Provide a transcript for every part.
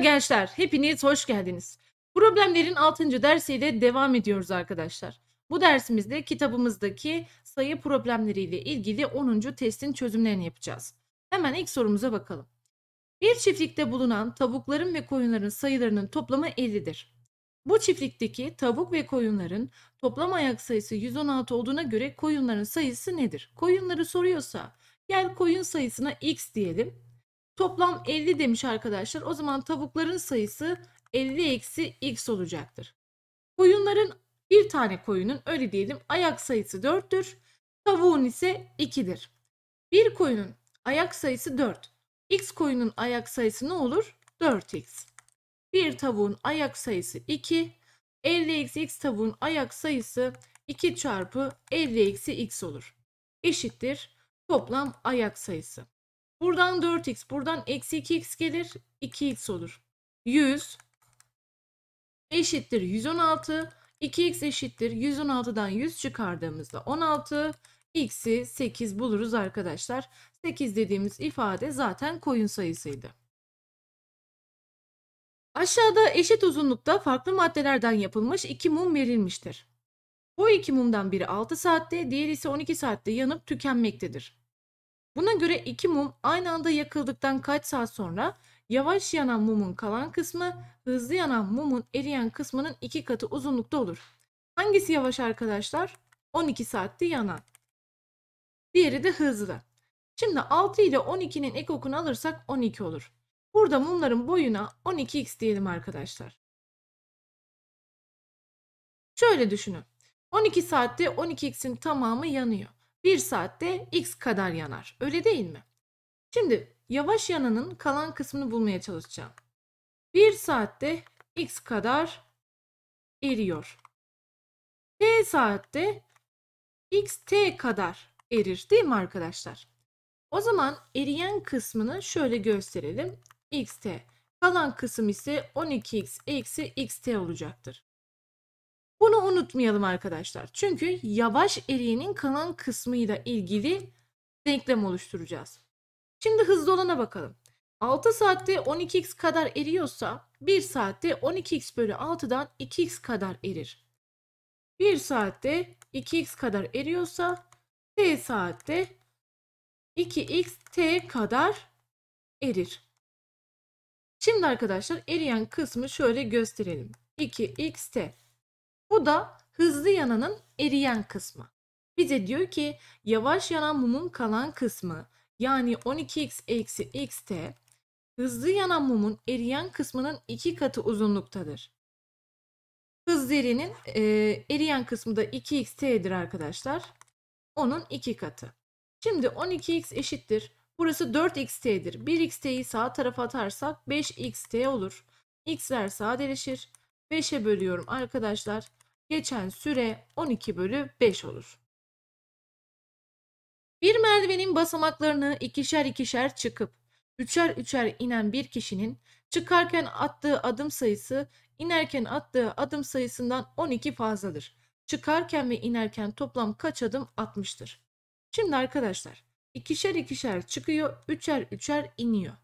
Merhaba gençler, hepiniz hoş geldiniz. Problemlerin 6. dersiyle devam ediyoruz arkadaşlar. Bu dersimizde kitabımızdaki sayı problemleriyle ilgili 10. testin çözümlerini yapacağız. Hemen ilk sorumuza bakalım. Bir çiftlikte bulunan tavukların ve koyunların sayılarının toplamı 50'dir. Bu çiftlikteki tavuk ve koyunların toplam ayak sayısı 116 olduğuna göre koyunların sayısı nedir? Koyunları soruyorsa gel koyun sayısına x diyelim Toplam 50 demiş arkadaşlar. O zaman tavukların sayısı 50 eksi x olacaktır. Koyunların bir tane koyunun öyle diyelim ayak sayısı 4'tür. Tavuğun ise 2'dir. Bir koyunun ayak sayısı 4. X koyunun ayak sayısı ne olur? 4x. Bir tavuğun ayak sayısı 2. 50 eksi x tavuğun ayak sayısı 2 çarpı 50 eksi x olur. Eşittir toplam ayak sayısı. Buradan 4x, buradan eksi 2x gelir. 2x olur. 100 eşittir 116. 2x eşittir 116'dan 100 çıkardığımızda 16 x'i 8 buluruz arkadaşlar. 8 dediğimiz ifade zaten koyun sayısıydı. Aşağıda eşit uzunlukta farklı maddelerden yapılmış iki mum verilmiştir. Bu iki mumdan biri 6 saatte, diğeri ise 12 saatte yanıp tükenmektedir. Buna göre iki mum aynı anda yakıldıktan kaç saat sonra yavaş yanan mumun kalan kısmı hızlı yanan mumun eriyen kısmının iki katı uzunlukta olur. Hangisi yavaş arkadaşlar? 12 saatte yanan. Diğeri de hızlı. Şimdi 6 ile 12'nin ekokunu alırsak 12 olur. Burada mumların boyuna 12x diyelim arkadaşlar. Şöyle düşünün. 12 saatte 12x'in tamamı yanıyor. 1 saatte x kadar yanar. Öyle değil mi? Şimdi yavaş yananın kalan kısmını bulmaya çalışacağım. 1 saatte x kadar eriyor. T saatte x t kadar erir değil mi arkadaşlar? O zaman eriyen kısmını şöyle gösterelim. x t. Kalan kısım ise 12x eksi x t olacaktır. Bunu unutmayalım arkadaşlar. Çünkü yavaş eriyenin kalan kısmıyla ilgili denklem oluşturacağız. Şimdi hızlı olana bakalım. 6 saatte 12x kadar eriyorsa 1 saatte 12x bölü 6'dan 2x kadar erir. 1 saatte 2x kadar eriyorsa t saatte 2x t kadar erir. Şimdi arkadaşlar eriyen kısmı şöyle gösterelim. 2x t. Bu da hızlı yananın eriyen kısmı. Bize diyor ki yavaş yanan mumun kalan kısmı yani 12x eksi xt hızlı yanan mumun eriyen kısmının iki katı uzunluktadır. Hız derinin e, eriyen kısmı da 2xt'dir arkadaşlar. Onun iki katı. Şimdi 12x eşittir. Burası 4xt'dir. 1xt'yi sağ tarafa atarsak 5xt olur. x'ler sadeleşir. 5'e bölüyorum arkadaşlar geçen süre 12 bölü 5 olur. Bir merdivenin basamaklarını ikişer ikişer çıkıp üçer üçer inen bir kişinin çıkarken attığı adım sayısı inerken attığı adım sayısından 12 fazladır. Çıkarken ve inerken toplam kaç adım atmıştır? Şimdi arkadaşlar ikişer ikişer çıkıyor, üçer üçer iniyor.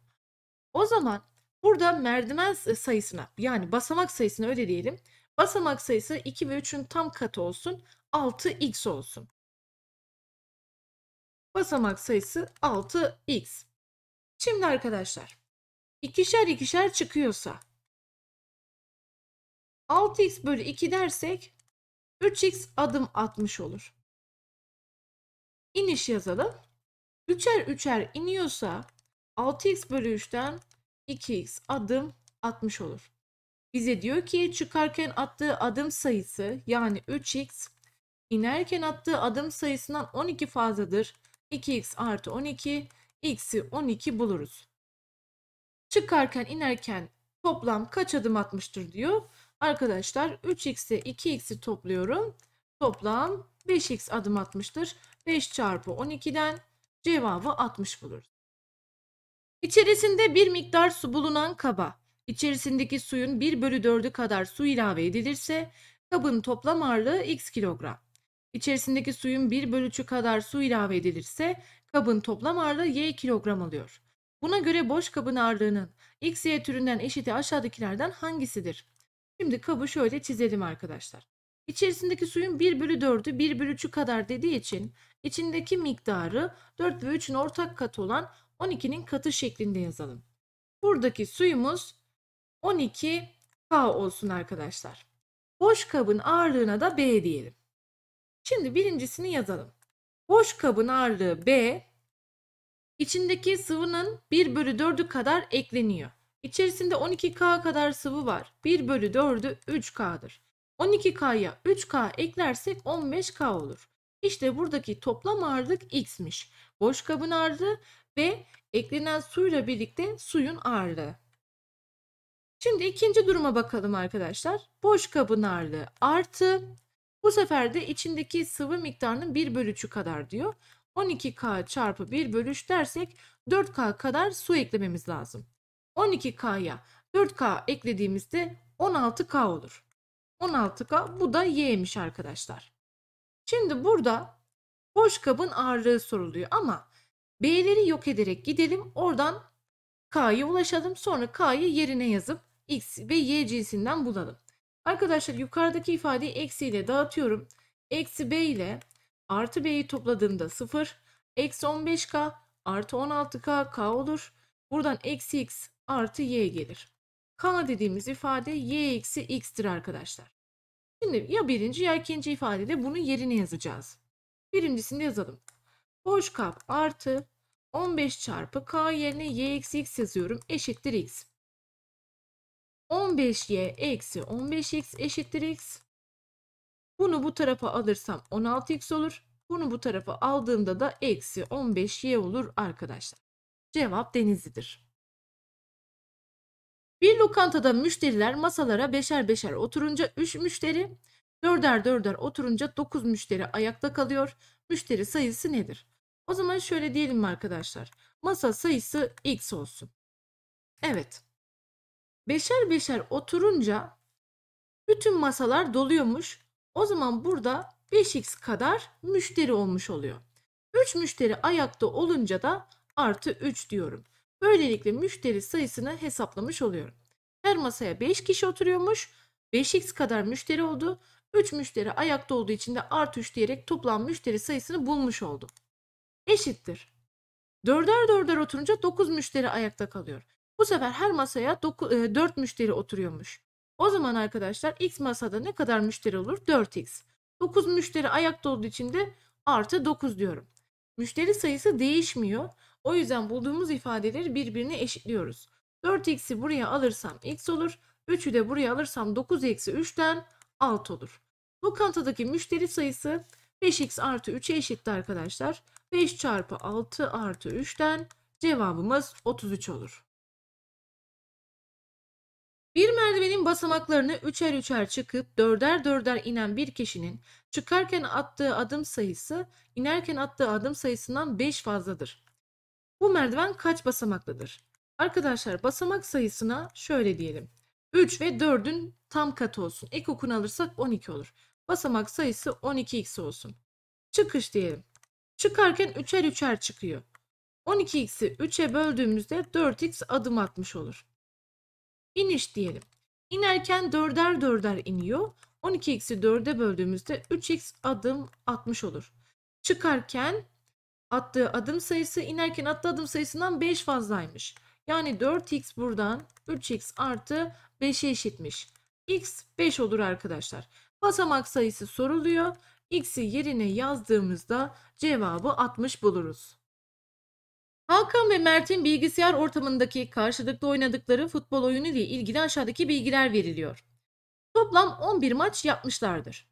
O zaman burada merdiven sayısına yani basamak sayısına öyle diyelim Basamak sayısı 2 ve 3'ün tam katı olsun. 6x olsun. Basamak sayısı 6x. Şimdi arkadaşlar ikişer ikişer çıkıyorsa 6x bölü 2 dersek 3x adım atmış olur. İniş yazalım. Üçer üçer iniyorsa 6x bölü 3'ten 2x adım atmış olur. Bize diyor ki çıkarken attığı adım sayısı yani 3x inerken attığı adım sayısından 12 fazladır. 2x artı 12 x'i 12 buluruz. Çıkarken inerken toplam kaç adım atmıştır diyor. Arkadaşlar 3x'e 2x'i topluyorum. Toplam 5x adım atmıştır. 5 çarpı 12'den cevabı 60 buluruz. İçerisinde bir miktar su bulunan kaba İçerisindeki suyun 1 bölü 4'ü kadar su ilave edilirse kabın toplam ağırlığı x kilogram. İçerisindeki suyun 1 bölüçü kadar su ilave edilirse kabın toplam ağırlığı y kilogram alıyor. Buna göre boş kabın ağırlığının x y türünden eşiti aşağıdakilerden hangisidir? Şimdi kabı şöyle çizelim arkadaşlar. İçerisindeki suyun 1 bölü 4'ü 1 bölü 3'ü kadar dediği için içindeki miktarı 4 ve 3'ün ortak katı olan 12'nin katı şeklinde yazalım. Buradaki suyumuz 12K olsun arkadaşlar. Boş kabın ağırlığına da B diyelim. Şimdi birincisini yazalım. Boş kabın ağırlığı B, içindeki sıvının 1 bölü 4'ü kadar ekleniyor. İçerisinde 12K kadar sıvı var. 1 bölü 4'ü 3K'dır. 12K'ya 3K eklersek 15K olur. İşte buradaki toplam ağırlık X'miş. Boş kabın ağırlığı ve eklenen suyla birlikte suyun ağırlığı. Şimdi ikinci duruma bakalım arkadaşlar. Boş kabın ağırlığı artı. Bu sefer de içindeki sıvı miktarının 1 bölüçü kadar diyor. 12K çarpı 1 bölüş dersek 4K kadar su eklememiz lazım. 12K'ya 4K eklediğimizde 16K olur. 16K bu da Y'miş arkadaşlar. Şimdi burada boş kabın ağırlığı soruluyor ama B'leri yok ederek gidelim oradan K'ya ulaşalım sonra K'yı yerine yazıp x ve y cinsinden bulalım. Arkadaşlar yukarıdaki ifadeyi eksi ile dağıtıyorum. Eksi b ile artı b'yi topladığımda 0. Eksi 15k artı 16k k olur. Buradan eksi x artı y gelir. K dediğimiz ifade y eksi x'tir arkadaşlar. Şimdi ya birinci ya ikinci ifadede bunun yerine yazacağız. Birincisini yazalım. Boş kap artı 15 çarpı k yerine y eksi x yazıyorum eşittir x. 15y eksi 15x eşittir x. Bunu bu tarafa alırsam 16x olur. Bunu bu tarafa aldığımda da eksi 15y olur arkadaşlar. Cevap Denizli'dir. Bir lokantada müşteriler masalara beşer beşer oturunca 3 müşteri, dörder dörder oturunca 9 müşteri ayakta kalıyor. Müşteri sayısı nedir? O zaman şöyle diyelim arkadaşlar. Masa sayısı x olsun. Evet beşer beşer oturunca bütün masalar doluyormuş. O zaman burada 5x kadar müşteri olmuş oluyor. 3 müşteri ayakta olunca da artı 3 diyorum. Böylelikle müşteri sayısını hesaplamış oluyorum. Her masaya 5 kişi oturuyormuş. 5x kadar müşteri oldu. 3 müşteri ayakta olduğu için de artı 3 diyerek toplam müşteri sayısını bulmuş oldum. Eşittir. Dörder dörder oturunca 9 müşteri ayakta kalıyor. Bu sefer her masaya 4 e, müşteri oturuyormuş. O zaman arkadaşlar x masada ne kadar müşteri olur? 4x. 9 müşteri ayakta olduğu için de artı 9 diyorum. Müşteri sayısı değişmiyor. O yüzden bulduğumuz ifadeleri birbirine eşitliyoruz. 4x'i buraya alırsam x olur. 3'ü de buraya alırsam 9 eksi 3'ten 6 olur. Bu kantadaki müşteri sayısı 5x artı 3'e eşitti arkadaşlar. 5 çarpı 6 artı 3'ten cevabımız 33 olur. Bir merdivenin basamaklarını üçer üçer çıkıp dörder dörder inen bir kişinin çıkarken attığı adım sayısı inerken attığı adım sayısından 5 fazladır. Bu merdiven kaç basamaklıdır? Arkadaşlar basamak sayısına şöyle diyelim. 3 ve 4'ün tam katı olsun. İlkokunu alırsak 12 olur. Basamak sayısı 12x olsun. Çıkış diyelim. Çıkarken üçer üçer çıkıyor. 12x'i 3'e böldüğümüzde 4x adım atmış olur. İniş diyelim. İnerken dörder dörder iniyor. 12x'i 4'e böldüğümüzde 3x adım atmış olur. Çıkarken attığı adım sayısı inerken attığı adım sayısından 5 fazlaymış. Yani 4x buradan 3x artı 5'e eşitmiş. x 5 olur arkadaşlar. Basamak sayısı soruluyor. x'i yerine yazdığımızda cevabı 60 buluruz. Hakan ve Mert'in bilgisayar ortamındaki karşılıklı oynadıkları futbol oyunu ile ilgili aşağıdaki bilgiler veriliyor. Toplam 11 maç yapmışlardır.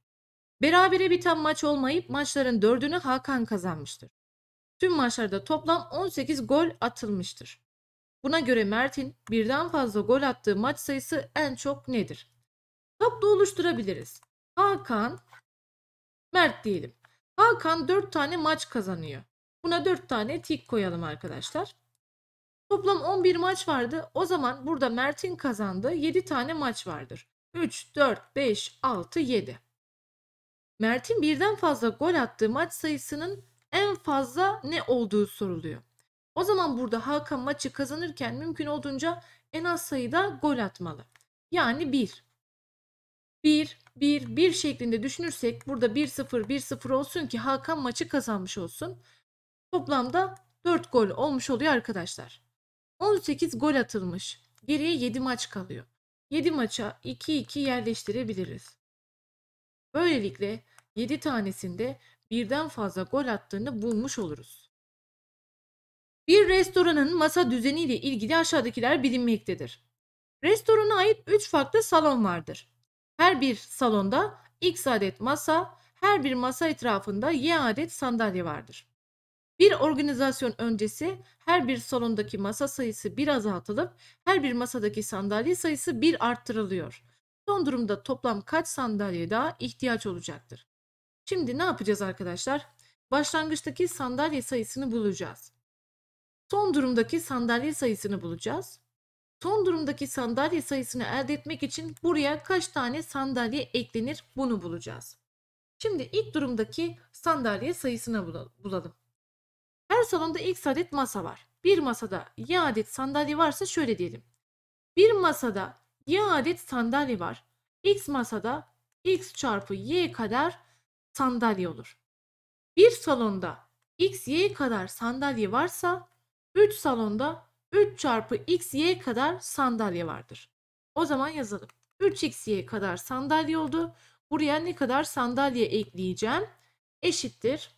Berabere biten maç olmayıp maçların 4'ünü Hakan kazanmıştır. Tüm maçlarda toplam 18 gol atılmıştır. Buna göre Mert'in birden fazla gol attığı maç sayısı en çok nedir? Tablo oluşturabiliriz. Hakan, Mert diyelim. Hakan 4 tane maç kazanıyor. Buna 4 tane tik koyalım arkadaşlar. Toplam 11 maç vardı. O zaman burada Mert'in kazandığı 7 tane maç vardır. 3, 4, 5, 6, 7. Mert'in birden fazla gol attığı maç sayısının en fazla ne olduğu soruluyor. O zaman burada Hakan maçı kazanırken mümkün olduğunca en az sayıda gol atmalı. Yani 1. 1, 1, 1 şeklinde düşünürsek burada 1-0, 1-0 olsun ki Hakan maçı kazanmış olsun. Toplamda 4 gol olmuş oluyor arkadaşlar. 18 gol atılmış. Geriye 7 maç kalıyor. 7 maça 2-2 yerleştirebiliriz. Böylelikle 7 tanesinde birden fazla gol attığını bulmuş oluruz. Bir restoranın masa düzeniyle ilgili aşağıdakiler bilinmektedir. Restorana ait 3 farklı salon vardır. Her bir salonda x adet masa, her bir masa etrafında y adet sandalye vardır. Bir organizasyon öncesi her bir salondaki masa sayısı bir azaltılıp her bir masadaki sandalye sayısı bir arttırılıyor. Son durumda toplam kaç sandalye daha ihtiyaç olacaktır? Şimdi ne yapacağız arkadaşlar? Başlangıçtaki sandalye sayısını bulacağız. Son durumdaki sandalye sayısını bulacağız. Son durumdaki sandalye sayısını elde etmek için buraya kaç tane sandalye eklenir bunu bulacağız. Şimdi ilk durumdaki sandalye sayısını bulalım salonda x adet masa var. Bir masada y adet sandalye varsa şöyle diyelim. Bir masada y adet sandalye var. X masada x çarpı y kadar sandalye olur. Bir salonda x y kadar sandalye varsa 3 salonda 3 çarpı x y kadar sandalye vardır. O zaman yazalım. 3 y kadar sandalye oldu. Buraya ne kadar sandalye ekleyeceğim? Eşittir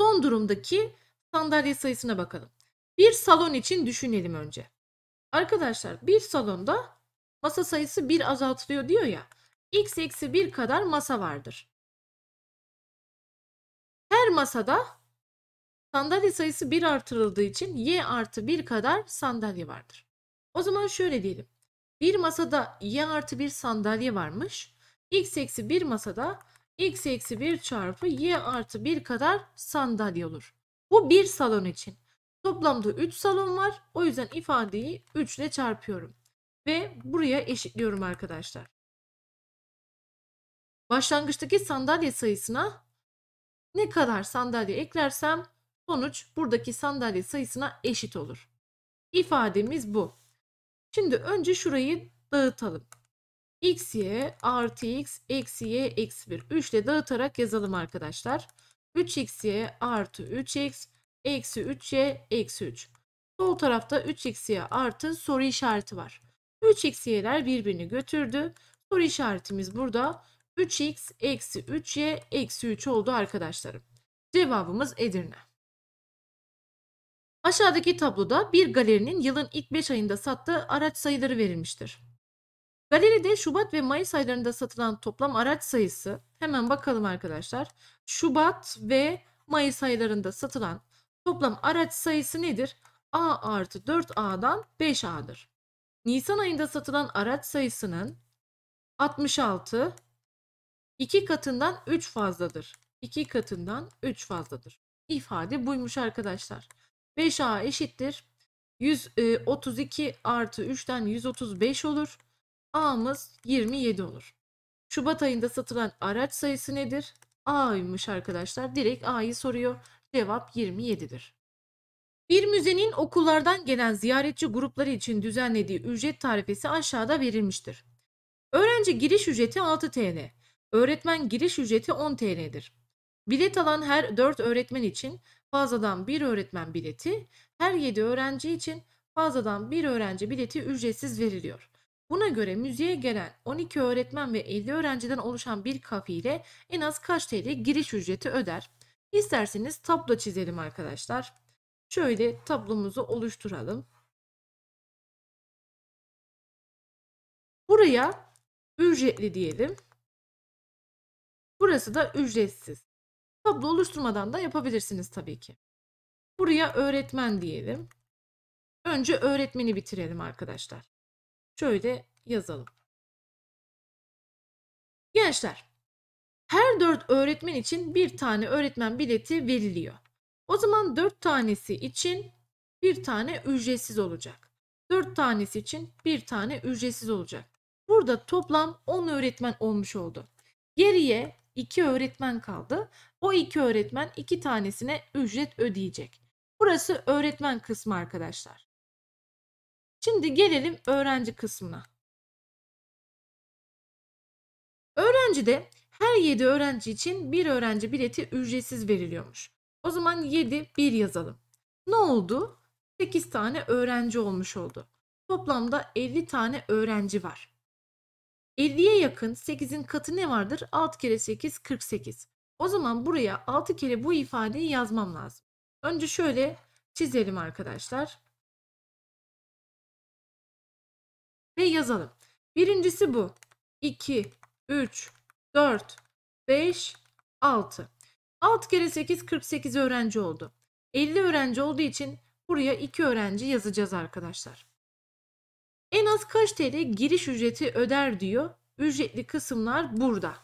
son durumdaki sandalye sayısına bakalım. Bir salon için düşünelim önce. Arkadaşlar bir salonda masa sayısı 1 azaltılıyor diyor ya. x eksi 1 kadar masa vardır. Her masada sandalye sayısı 1 artırıldığı için y artı 1 kadar sandalye vardır. O zaman şöyle diyelim. Bir masada y artı 1 sandalye varmış. x eksi 1 masada x eksi 1 çarpı y artı 1 kadar sandalye olur. Bu bir salon için. Toplamda 3 salon var. O yüzden ifadeyi 3 ile çarpıyorum. Ve buraya eşitliyorum arkadaşlar. Başlangıçtaki sandalye sayısına ne kadar sandalye eklersem sonuç buradaki sandalye sayısına eşit olur. İfademiz bu. Şimdi önce şurayı dağıtalım. X y artı x eksi y eksi 1. 3 ile dağıtarak yazalım arkadaşlar. 3 y artı 3x eksi 3y eksi 3. Sol tarafta 3 y artı soru işareti var. 3xy'ler birbirini götürdü. Soru işaretimiz burada 3x eksi 3y eksi 3 oldu arkadaşlarım. Cevabımız Edirne. Aşağıdaki tabloda bir galerinin yılın ilk 5 ayında sattığı araç sayıları verilmiştir. Galeride Şubat ve Mayıs aylarında satılan toplam araç sayısı hemen bakalım arkadaşlar. Şubat ve Mayıs aylarında satılan toplam araç sayısı nedir? A artı 4A'dan 5A'dır. Nisan ayında satılan araç sayısının 66 2 katından 3 fazladır. 2 katından 3 fazladır. İfade buymuş arkadaşlar. 5A eşittir. 132 e, artı 3'ten 135 olur. A'mız 27 olur. Şubat ayında satılan araç sayısı nedir? A'ymış arkadaşlar. Direkt A'yı soruyor. Cevap 27'dir. Bir müzenin okullardan gelen ziyaretçi grupları için düzenlediği ücret tarifesi aşağıda verilmiştir. Öğrenci giriş ücreti 6 TL. Öğretmen giriş ücreti 10 TL'dir. Bilet alan her 4 öğretmen için fazladan 1 öğretmen bileti, her 7 öğrenci için fazladan 1 öğrenci bileti ücretsiz veriliyor. Buna göre müziğe gelen 12 öğretmen ve 50 öğrenciden oluşan bir kafile en az kaç TL giriş ücreti öder? İsterseniz tablo çizelim arkadaşlar. Şöyle tablomuzu oluşturalım. Buraya ücretli diyelim. Burası da ücretsiz. Tablo oluşturmadan da yapabilirsiniz tabii ki. Buraya öğretmen diyelim. Önce öğretmeni bitirelim arkadaşlar şöyle yazalım. Gençler, her 4 öğretmen için bir tane öğretmen bileti veriliyor. O zaman 4 tanesi için bir tane ücretsiz olacak. 4 tanesi için bir tane ücretsiz olacak. Burada toplam 10 öğretmen olmuş oldu. Geriye 2 öğretmen kaldı. O 2 öğretmen 2 tanesine ücret ödeyecek. Burası öğretmen kısmı arkadaşlar. Şimdi gelelim öğrenci kısmına. Öğrencide her 7 öğrenci için bir öğrenci bileti ücretsiz veriliyormuş. O zaman 7 1 yazalım. Ne oldu? 8 tane öğrenci olmuş oldu. Toplamda 50 tane öğrenci var. 50'ye yakın 8'in katı ne vardır? 6 kere 8 48. O zaman buraya 6 kere bu ifadeyi yazmam lazım. Önce şöyle çizelim arkadaşlar. ve yazalım. Birincisi bu. 2, 3, 4, 5, 6. 6 kere 8 48 öğrenci oldu. 50 öğrenci olduğu için buraya 2 öğrenci yazacağız arkadaşlar. En az kaç TL giriş ücreti öder diyor. Ücretli kısımlar burada.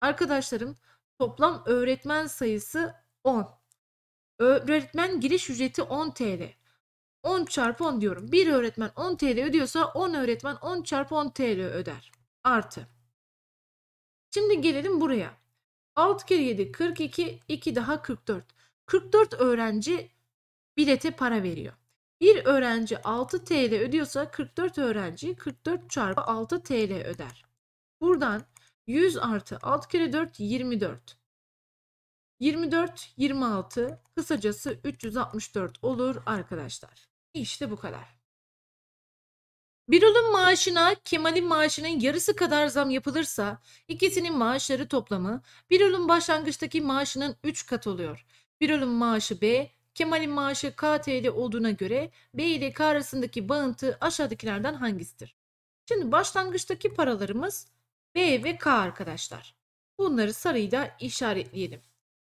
Arkadaşlarım toplam öğretmen sayısı 10. Öğretmen giriş ücreti 10 TL. 10 çarpı 10 diyorum. Bir öğretmen 10 TL ödüyorsa 10 öğretmen 10 çarpı 10 TL öder. Artı. Şimdi gelelim buraya. 6 kere 7 42, 2 daha 44. 44 öğrenci bilete para veriyor. Bir öğrenci 6 TL ödüyorsa 44 öğrenci 44 çarpı 6 TL öder. Buradan 100 artı 6 kere 4 24. 24, 26 kısacası 364 olur arkadaşlar. İşte bu kadar. Birol'un maaşına Kemal'in maaşının yarısı kadar zam yapılırsa ikisinin maaşları toplamı Birol'un başlangıçtaki maaşının 3 kat oluyor. Birol'un maaşı B, Kemal'in maaşı KTL olduğuna göre B ile K arasındaki bağıntı aşağıdakilerden hangisidir? Şimdi başlangıçtaki paralarımız B ve K arkadaşlar. Bunları sarıyla işaretleyelim.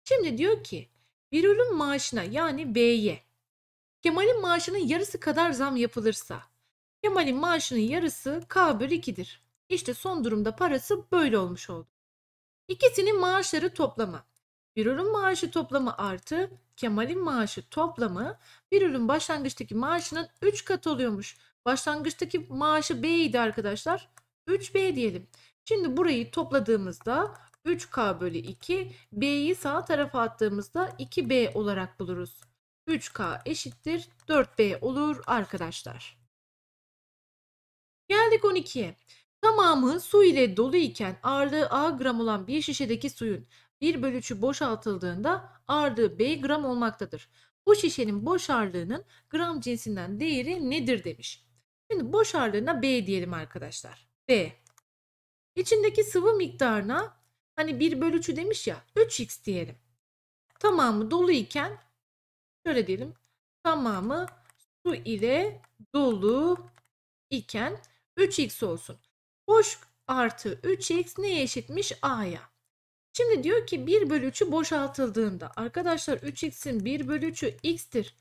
Şimdi diyor ki Birol'un maaşına yani B'ye Kemal'in maaşının yarısı kadar zam yapılırsa. Kemal'in maaşının yarısı K bölü 2'dir. İşte son durumda parası böyle olmuş oldu. İkisinin maaşları toplamı. ürün maaşı toplamı artı Kemal'in maaşı toplamı bir ürün başlangıçtaki maaşının 3 katı oluyormuş. Başlangıçtaki maaşı B idi arkadaşlar. 3B diyelim. Şimdi burayı topladığımızda 3K bölü 2 B'yi sağ tarafa attığımızda 2B olarak buluruz. 3K eşittir 4B olur arkadaşlar. Geldik 12'ye. Tamamı su ile dolu iken ağırlığı A gram olan bir şişedeki suyun 1 bölü bölüçü boşaltıldığında ağırlığı B gram olmaktadır. Bu şişenin boş ağırlığının gram cinsinden değeri nedir demiş. Şimdi boş ağırlığına B diyelim arkadaşlar. B. İçindeki sıvı miktarına hani 1 bölü bölüçü demiş ya 3x diyelim. Tamamı dolu iken şöyle diyelim tamamı su ile dolu iken 3x olsun. Boş artı 3x neye eşitmiş? A'ya. Şimdi diyor ki 1 bölü 3'ü boşaltıldığında arkadaşlar 3x'in 1 bölü 3'ü x'tir.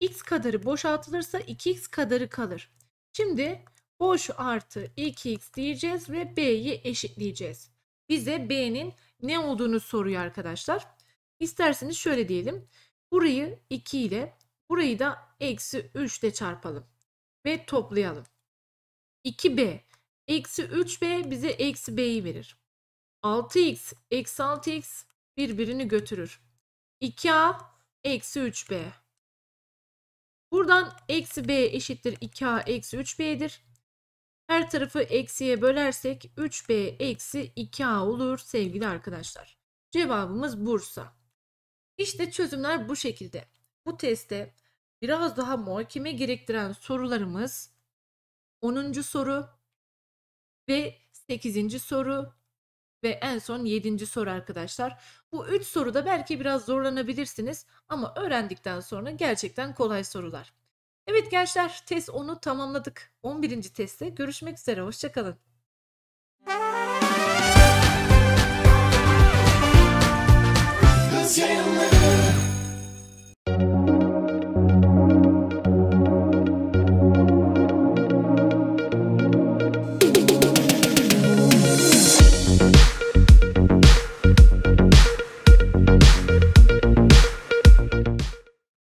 x kadarı boşaltılırsa 2x kadarı kalır. Şimdi boş artı 2x diyeceğiz ve b'yi eşitleyeceğiz. Bize b'nin ne olduğunu soruyor arkadaşlar. İsterseniz şöyle diyelim. Burayı 2 ile burayı da eksi 3 ile çarpalım ve toplayalım. 2b eksi 3b bize eksi b'yi verir. 6x eksi 6x birbirini götürür. 2a eksi 3b. Buradan eksi b eşittir 2a eksi 3b'dir. Her tarafı eksiye bölersek 3b eksi 2a olur sevgili arkadaşlar. Cevabımız Bursa. İşte çözümler bu şekilde. Bu testte biraz daha muhakeme gerektiren sorularımız 10. soru ve 8. soru ve en son 7. soru arkadaşlar. Bu 3 soruda belki biraz zorlanabilirsiniz ama öğrendikten sonra gerçekten kolay sorular. Evet gençler test 10'u tamamladık. 11. testte görüşmek üzere hoşçakalın. Cause